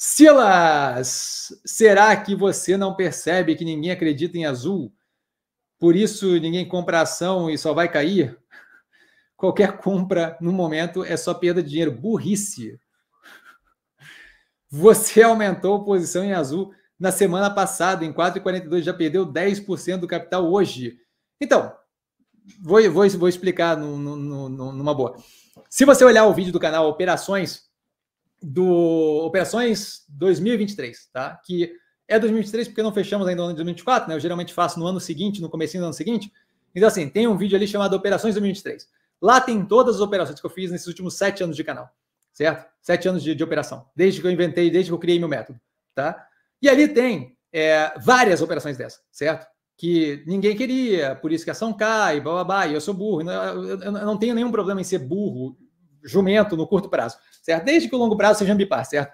Silas, será que você não percebe que ninguém acredita em azul? Por isso ninguém compra ação e só vai cair? Qualquer compra no momento é só perda de dinheiro. Burrice. Você aumentou posição em azul na semana passada, em 4,42, já perdeu 10% do capital hoje. Então, vou, vou, vou explicar no, no, no, numa boa. Se você olhar o vídeo do canal Operações, do Operações 2023, tá? Que é 2023 porque não fechamos ainda o ano de 2024, né? Eu geralmente faço no ano seguinte, no comecinho do ano seguinte. Então, assim, tem um vídeo ali chamado Operações 2023. Lá tem todas as operações que eu fiz nesses últimos sete anos de canal, certo? Sete anos de, de operação, desde que eu inventei, desde que eu criei meu método, tá? E ali tem é, várias operações dessas, certo? Que ninguém queria, por isso que a ação cai, blá, blá, blá, e eu sou burro. Eu, eu, eu não tenho nenhum problema em ser burro jumento no curto prazo, certo? Desde que o longo prazo seja ambipar, certo?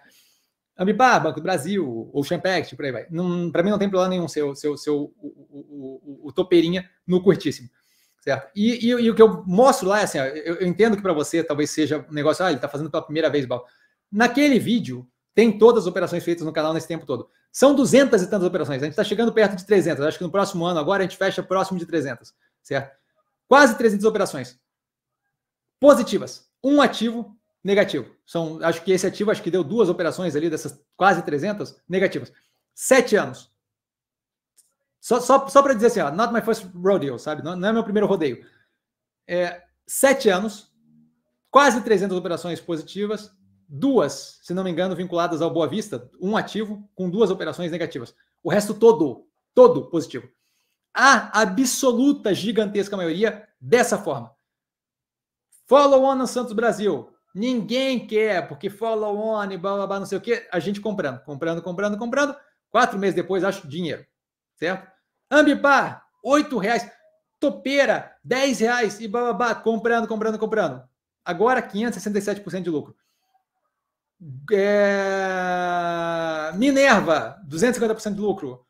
Ambipar, Banco do Brasil, ou Champact, por aí vai. Para mim não tem problema nenhum seu, seu, seu, o, o, o, o topeirinha no curtíssimo, certo? E, e, e, o que eu mostro lá é assim, ó, eu, eu, entendo que para você talvez seja um negócio, ah, ele está fazendo pela primeira vez, Bal. Naquele vídeo, tem todas as operações feitas no canal nesse tempo todo. São duzentas e tantas operações, a gente está chegando perto de 300, acho que no próximo ano, agora a gente fecha próximo de 300, certo? Quase 300 operações positivas, um ativo negativo. São, acho que esse ativo acho que deu duas operações ali dessas quase 300 negativas. Sete anos. Só, só, só para dizer assim, ó, not my first rodeo, sabe? Não, não é meu primeiro rodeio. É, sete anos, quase 300 operações positivas, duas, se não me engano, vinculadas ao Boa Vista, um ativo com duas operações negativas. O resto todo, todo positivo. A absoluta gigantesca maioria dessa forma. Follow on no Santos Brasil. Ninguém quer, porque follow on e blá blá blá, não sei o quê. A gente comprando, comprando, comprando, comprando. Quatro meses depois, acho dinheiro. Certo? Ambipar, oito reais. Topeira, dez reais e blá, blá, blá, comprando, comprando, comprando. Agora 567% de lucro. É... Minerva, 250% de lucro.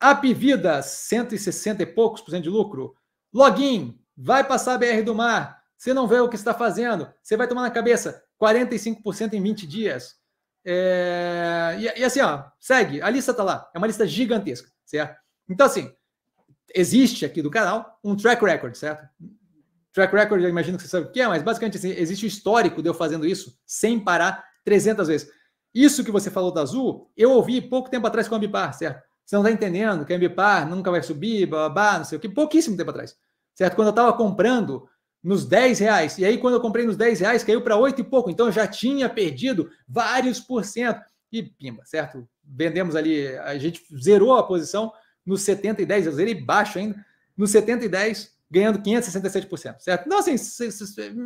Apvida, 160 e poucos por cento de lucro. Login, vai passar a BR do Mar, você não vê o que está fazendo. Você vai tomar na cabeça 45% em 20 dias. É... E, e, assim, ó, segue. A lista está lá. É uma lista gigantesca, certo? Então, assim, existe aqui do canal um track record, certo? Track record, eu imagino que você sabe o que é, mas basicamente assim, existe o histórico de eu fazendo isso sem parar 300 vezes. Isso que você falou da Azul, eu ouvi pouco tempo atrás com a Ambipar, certo? Você não está entendendo que a Ambipar nunca vai subir, babá, não sei o que, pouquíssimo tempo atrás, certo? Quando eu estava comprando nos 10 reais. E aí, quando eu comprei nos 10 reais, caiu para 8 e pouco. Então, eu já tinha perdido vários por cento. E pimba, certo? Vendemos ali, a gente zerou a posição nos 70 e 10, eu zerei baixo ainda, nos 70 e 10, ganhando 567%, certo? Não, assim,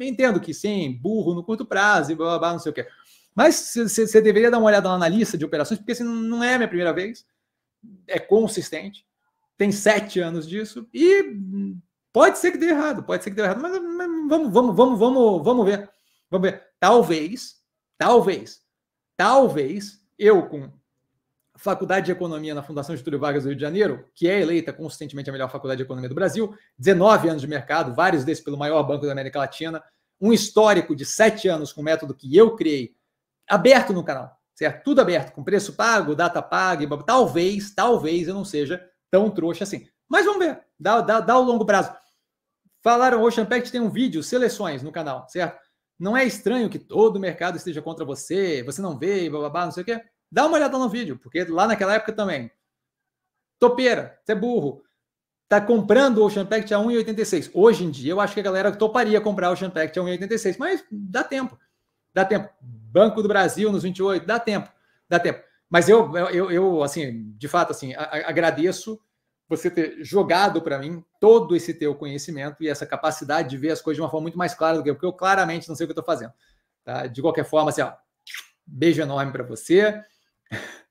entendo que sim, burro no curto prazo e blá, blá, blá não sei o quê. Mas você deveria dar uma olhada lá na lista de operações, porque assim, não é a minha primeira vez, é consistente, tem sete anos disso, e Pode ser que dê errado, pode ser que dê errado, mas, mas vamos, vamos, vamos, vamos, vamos ver. Vamos ver. Talvez, talvez, talvez eu com Faculdade de Economia na Fundação Getúlio Vargas do Rio de Janeiro, que é eleita consistentemente a melhor faculdade de economia do Brasil, 19 anos de mercado, vários desses pelo maior banco da América Latina, um histórico de 7 anos com o método que eu criei, aberto no canal, certo? Tudo aberto, com preço pago, data paga, talvez, talvez eu não seja tão trouxa assim. Mas vamos ver, dá, dá, dá o longo prazo. Falaram, Ocean Pact tem um vídeo, seleções no canal, certo? Não é estranho que todo o mercado esteja contra você, você não vê, bababá, não sei o quê. Dá uma olhada no vídeo, porque lá naquela época também. Topeira, você é burro. Tá comprando o Ocean Pact a 1,86. Hoje em dia, eu acho que a galera toparia comprar o Ocean Pact a 1,86, mas dá tempo. Dá tempo. Banco do Brasil nos 28, dá tempo. Dá tempo. Mas eu, eu, eu assim, de fato, assim, a, a, agradeço você ter jogado para mim todo esse teu conhecimento e essa capacidade de ver as coisas de uma forma muito mais clara do que eu, porque eu claramente não sei o que eu estou fazendo. Tá? De qualquer forma, assim, ó, beijo enorme para você.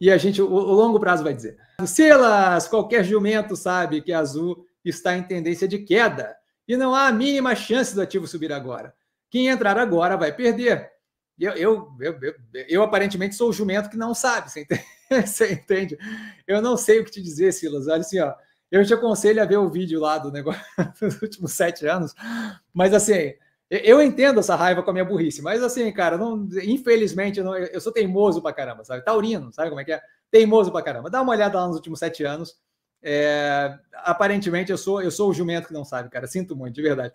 e a gente, o, o, longo prazo vai dizer. Silas, qualquer jumento sabe que azul está em tendência de queda e não há a mínima chance do ativo subir agora. Quem entrar agora vai perder. Eu, eu, eu, eu, eu, aparentemente sou o jumento que não sabe, você entende? você entende? Eu não sei o que te dizer, Silas. Olha assim, ó, eu te aconselho a ver o vídeo lá do negócio dos últimos sete anos, mas assim, eu entendo essa raiva com a minha burrice, mas assim, cara, não, infelizmente eu, não, eu sou teimoso pra caramba, sabe? Taurino, sabe como é que é? Teimoso pra caramba. Dá uma olhada lá nos últimos sete anos. É, aparentemente eu sou eu sou o jumento que não sabe, cara. Sinto muito, de verdade.